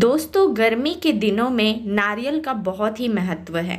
दोस्तों गर्मी के दिनों में नारियल का बहुत ही महत्व है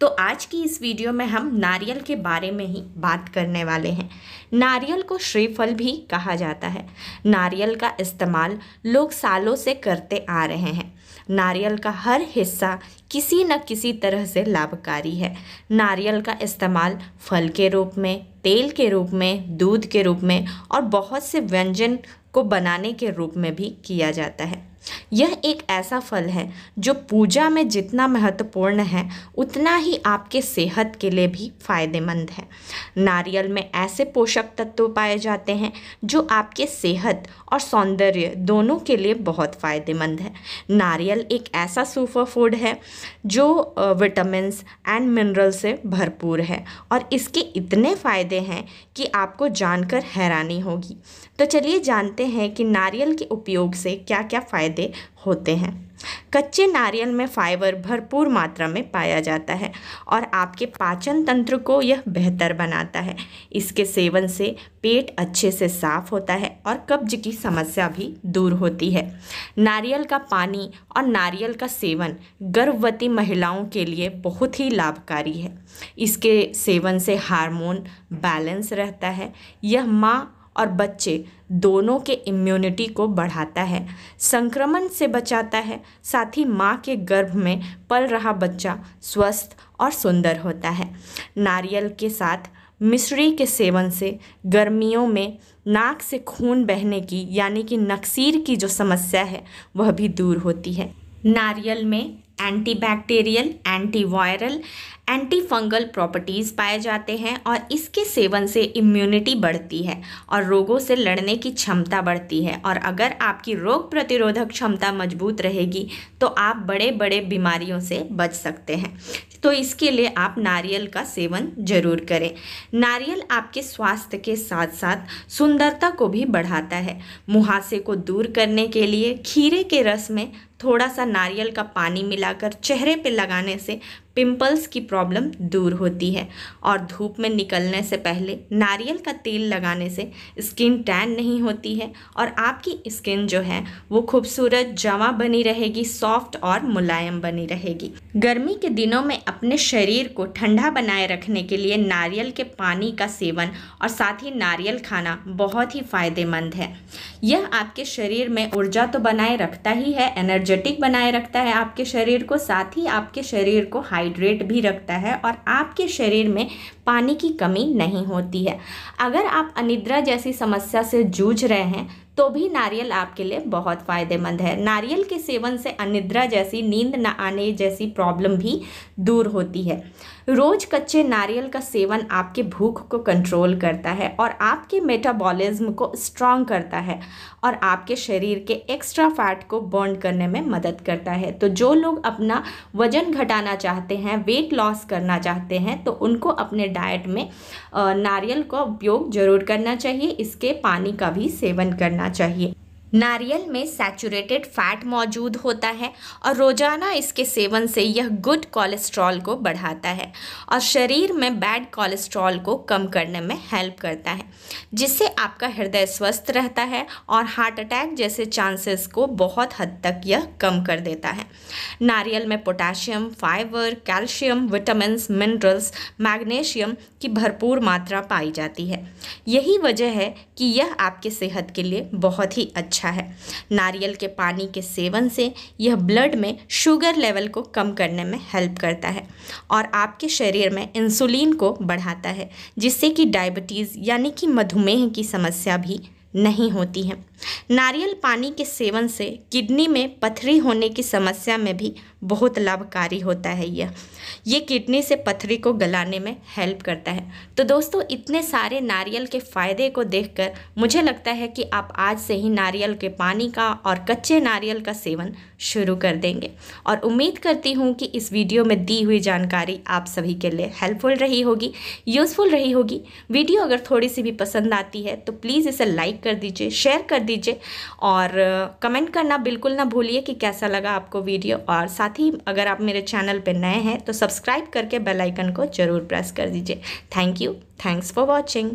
तो आज की इस वीडियो में हम नारियल के बारे में ही बात करने वाले हैं नारियल को श्रीफल भी कहा जाता है नारियल का इस्तेमाल लोग सालों से करते आ रहे हैं नारियल का हर हिस्सा किसी न किसी तरह से लाभकारी है नारियल का इस्तेमाल फल के रूप में तेल के रूप में दूध के रूप में और बहुत से व्यंजन को बनाने के रूप में भी किया जाता है यह एक ऐसा फल है जो पूजा में जितना महत्वपूर्ण है उतना ही आपके सेहत के लिए भी फायदेमंद है नारियल में ऐसे पोषक तत्व पाए जाते हैं जो आपके सेहत और सौंदर्य दोनों के लिए बहुत फ़ायदेमंद है नारियल एक ऐसा सुपर फूड है जो विटामिन एंड मिनरल से भरपूर है और इसके इतने फ़ायदे हैं कि आपको जानकर हैरानी होगी तो चलिए जानते हैं कि नारियल के उपयोग से क्या क्या फ़ायदे फ़ायदे होते हैं कच्चे नारियल में फाइबर भरपूर मात्रा में पाया जाता है और आपके पाचन तंत्र को यह बेहतर बनाता है इसके सेवन से पेट अच्छे से साफ होता है और कब्ज की समस्या भी दूर होती है नारियल का पानी और नारियल का सेवन गर्भवती महिलाओं के लिए बहुत ही लाभकारी है इसके सेवन से हार्मोन बैलेंस रहता है यह माँ और बच्चे दोनों के इम्यूनिटी को बढ़ाता है संक्रमण से बचाता है साथ ही माँ के गर्भ में पल रहा बच्चा स्वस्थ और सुंदर होता है नारियल के साथ मिश्री के सेवन से गर्मियों में नाक से खून बहने की यानी कि नक्सीर की जो समस्या है वह भी दूर होती है नारियल में antibacterial antiviral anti fungal properties पाए जाते हैं और इसके सेवन से इम्यूनिटी बढ़ती है और रोगों से लड़ने की क्षमता बढ़ती है और अगर आपकी रोग प्रतिरोधक क्षमता मजबूत रहेगी तो आप बड़े बड़े बीमारियों से बच सकते हैं तो इसके लिए आप नारियल का सेवन जरूर करें नारियल आपके स्वास्थ्य के साथ साथ सुंदरता को भी बढ़ाता है मुहासे को दूर करने के लिए खीरे के रस में थोड़ा सा नारियल का पानी मिलाकर चेहरे पर लगाने से पिंपल्स की प्रॉब्लम दूर होती है और धूप में निकलने से पहले नारियल का तेल लगाने से स्किन टैन नहीं होती है और आपकी स्किन जो है वो खूबसूरत जमा बनी रहेगी सॉफ्ट और मुलायम बनी रहेगी गर्मी के दिनों में अपने शरीर को ठंडा बनाए रखने के लिए नारियल के पानी का सेवन और साथ ही नारियल खाना बहुत ही फ़ायदेमंद है यह आपके शरीर में ऊर्जा तो बनाए रखता ही है एनर्जेटिक बनाए रखता है आपके शरीर को साथ ही आपके शरीर को हाई कार्बोहाइड्रेट भी रखता है और आपके शरीर में पानी की कमी नहीं होती है अगर आप अनिद्रा जैसी समस्या से जूझ रहे हैं तो भी नारियल आपके लिए बहुत फ़ायदेमंद है नारियल के सेवन से अनिद्रा जैसी नींद न आने जैसी प्रॉब्लम भी दूर होती है रोज़ कच्चे नारियल का सेवन आपके भूख को कंट्रोल करता है और आपके मेटाबॉलिज्म को स्ट्रांग करता है और आपके शरीर के एक्स्ट्रा फैट को बर्न करने में मदद करता है तो जो लोग अपना वजन घटाना चाहते हैं वेट लॉस करना चाहते हैं तो उनको अपने डाइट में नारियल का उपयोग ज़रूर करना चाहिए इसके पानी का भी सेवन करना चाहिए नारियल में सैचुरेटेड फैट मौजूद होता है और रोज़ाना इसके सेवन से यह गुड कोलेस्ट्रॉल को बढ़ाता है और शरीर में बैड कोलेस्ट्रॉल को कम करने में हेल्प करता है जिससे आपका हृदय स्वस्थ रहता है और हार्ट अटैक जैसे चांसेस को बहुत हद तक यह कम कर देता है नारियल में potassium fibre calcium vitamin minerals magnesium की भरपूर मात्रा पाई जाती है यही वजह है कि यह आपके सेहत के लिए बहुत ही अच्छा अच्छा है नारियल के पानी के सेवन से यह ब्लड में शुगर लेवल को कम करने में हेल्प करता है और आपके शरीर में इंसुलिन को बढ़ाता है जिससे कि डायबिटीज़ यानी कि मधुमेह की समस्या भी नहीं होती है नारियल पानी के सेवन से किडनी में पथरी होने की समस्या में भी बहुत लाभकारी होता है यह ये किडनी से पथरी को गलाने में हेल्प करता है तो दोस्तों इतने सारे नारियल के फ़ायदे को देखकर मुझे लगता है कि आप आज से ही नारियल के पानी का और कच्चे नारियल का सेवन शुरू कर देंगे और उम्मीद करती हूँ कि इस वीडियो में दी हुई जानकारी आप सभी के लिए हेल्पफुल रही होगी यूज़फुल रही होगी वीडियो अगर थोड़ी सी भी पसंद आती है तो प्लीज़ इसे लाइक कर दीजिए शेयर कर दीजिए और कमेंट करना बिल्कुल ना भूलिए कि कैसा लगा आपको वीडियो और साथ साथ ही अगर आप मेरे चैनल पर नए हैं तो सब्सक्राइब करके बेल आइकन को ज़रूर प्रेस कर दीजिए thank you thanks for watching